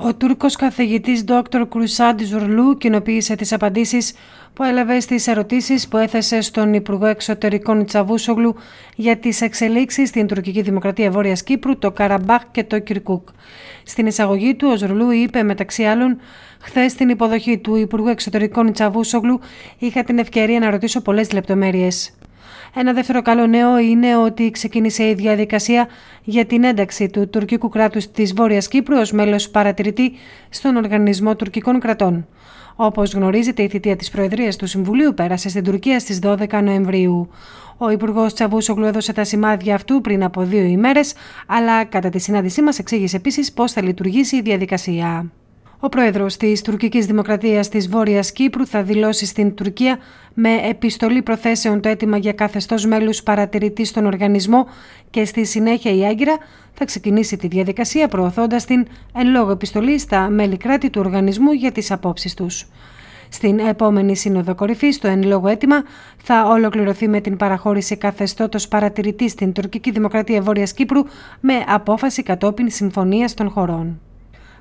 Ο Τούρκος καθηγητής Dr. Κρουσάντι Ζουρλού κοινοποίησε τις απαντήσεις που έλαβε στις ερωτήσεις που έθεσε στον Υπουργό Εξωτερικών Τσαβούσογλου για τις εξελίξεις στην τουρκική δημοκρατία Βόρειας Κύπρου, το Καραμπάχ και το Κυρκούκ. Στην εισαγωγή του, ο Ζουρλού είπε μεταξύ άλλων «Χθες στην υποδοχή του Υπουργού Εξωτερικών Τσαβούσογλου είχα την ευκαιρία να ρωτήσω πολλές λεπτομέρειες». Ένα δεύτερο καλό νέο είναι ότι ξεκίνησε η διαδικασία για την ένταξη του τουρκικού κράτους της Βόρειας Κύπρου ως μέλος παρατηρητή στον Οργανισμό Τουρκικών Κρατών. Όπως γνωρίζετε, η θητεία της Προεδρίας του Συμβουλίου πέρασε στην Τουρκία στις 12 Νοεμβρίου. Ο Υπουργός Τσαβούσογλου έδωσε τα σημάδια αυτού πριν από δύο ημέρες, αλλά κατά τη συνάντησή μας εξήγησε επίσης πώς θα λειτουργήσει η διαδικασία. Ο πρόεδρος της Τουρκικής Δημοκρατίας της Βόρειας Κύπρου θα δηλώσει στην Τουρκία με επιστολή προθέσεων το αίτημα για καθεστώς μέλους παρατηρητή στον οργανισμό και στη συνέχεια η Άγκυρα θα ξεκινήσει τη διαδικασία προωθώντας την εν λόγω επιστολή στα μέλη κράτη του οργανισμού για τις απόψεις τους. Στην επόμενη Σύνοδο Κορυφής, το εν λόγω αίτημα θα ολοκληρωθεί με την παραχώρηση καθεστώτος παρατηρητής στην Τουρκική Δημοκρατία Βόρειας Κύπρου με απόφαση κατόπιν συμφωνίας των χωρών.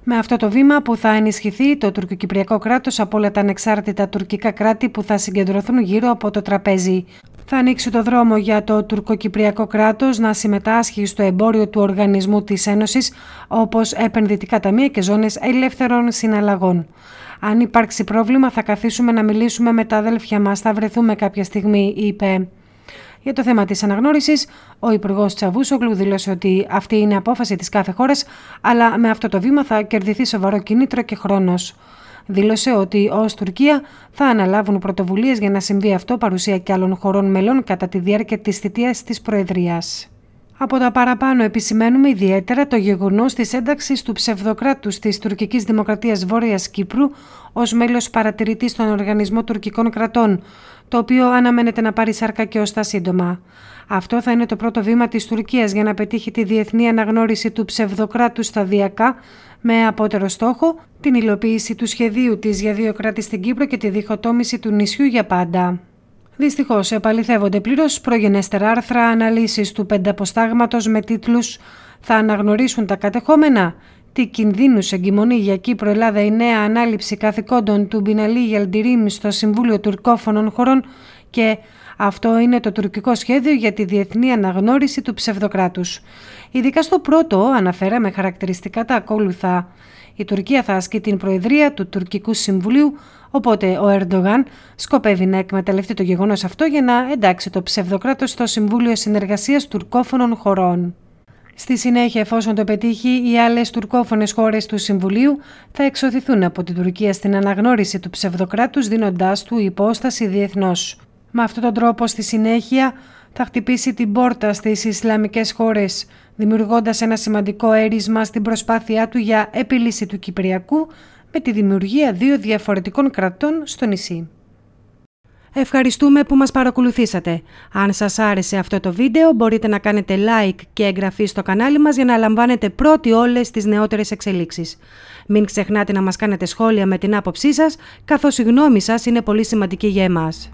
Με αυτό το βήμα που θα ενισχυθεί το τουρκοκυπριακό κράτος από όλα τα ανεξάρτητα τουρκικά κράτη που θα συγκεντρωθούν γύρω από το τραπέζι. Θα ανοίξει το δρόμο για το τουρκοκυπριακό κράτος να συμμετάσχει στο εμπόριο του οργανισμού της Ένωσης όπως επενδυτικά ταμεία και ζώνες ελεύθερων συναλλαγών. Αν υπάρξει πρόβλημα θα καθίσουμε να μιλήσουμε με τα αδέλφια μας, θα βρεθούμε κάποια στιγμή, είπε. Για το θέμα της αναγνώρισης, ο Υπουργός Τσαβούσογλου δήλωσε ότι αυτή είναι απόφαση της κάθε χώρας, αλλά με αυτό το βήμα θα κερδιθεί σοβαρό κινήτρο και χρόνος. Δήλωσε ότι ως Τουρκία θα αναλάβουν πρωτοβουλίες για να συμβεί αυτό παρουσία και άλλων χωρών μελών κατά τη διάρκεια της θητείας της Προεδρίας. Από τα παραπάνω επισημαίνουμε ιδιαίτερα το γεγονός της ένταξης του ψευδοκράτους της τουρκικής δημοκρατίας Βόρειας Κύπρου ως μέλος παρατηρητής στον Οργανισμό Τουρκικών Κρατών, το οποίο αναμένεται να πάρει σάρκα και τα σύντομα. Αυτό θα είναι το πρώτο βήμα της Τουρκίας για να πετύχει τη διεθνή αναγνώριση του ψευδοκράτου σταδιακά, με απότερο στόχο την υλοποίηση του σχεδίου της για δύο κράτη στην Κύπρο και τη διχοτόμηση του νησιού για πάντα. Δυστυχώς, επαληθεύονται πλήρως προγενέστερα άρθρα αναλύσει του πενταποστάγματος με τίτλους Θα αναγνωρίσουν τα κατεχόμενα. Τι κινδύνους εγκυμονεί για Κύπρο Ελλάδα η νέα ανάληψη καθηκόντων του Μπιναλί Γιαλντιρίμ στο Συμβούλιο Τουρκόφωνων Χωρών και αυτό είναι το τουρκικό σχέδιο για τη διεθνή αναγνώριση του ψευδοκράτους. Ειδικά στο πρώτο αναφέραμε χαρακτηριστικά τα ακόλουθα. Η Τουρκία θα ασκεί την προεδρία του Τουρκικού Συμβουλίου, οπότε ο Ερντογάν σκοπεύει να εκμεταλλευτεί το γεγονός αυτό για να εντάξει το ψευδοκράτο στο Συμβούλιο Συνεργασίας Τουρκόφωνων Χωρών. Στη συνέχεια, εφόσον το πετύχει, οι άλλες τουρκόφωνες χώρες του Συμβουλίου θα εξωθηθούν από την Τουρκία στην αναγνώριση του ψευδοκράτους, δίνοντάς του υπόσταση διεθνώς. Με αυτόν τον τρόπο, στη συνέχεια, θα χτυπήσει την πόρτα στις Ισλαμικές χώρες, δημιουργώντας ένα σημαντικό έρισμα στην προσπάθειά του για επίλυση του Κυπριακού με τη δημιουργία δύο διαφορετικών κρατών στο νησί. Ευχαριστούμε που μας παρακολουθήσατε. Αν σας άρεσε αυτό το βίντεο μπορείτε να κάνετε like και εγγραφή στο κανάλι μας για να λαμβάνετε πρώτοι όλες τις νεότερες εξελίξεις. Μην ξεχνάτε να μας κάνετε σχόλια με την άποψή σας, καθώς η γνώμη σας είναι πολύ σημαντική για εμάς.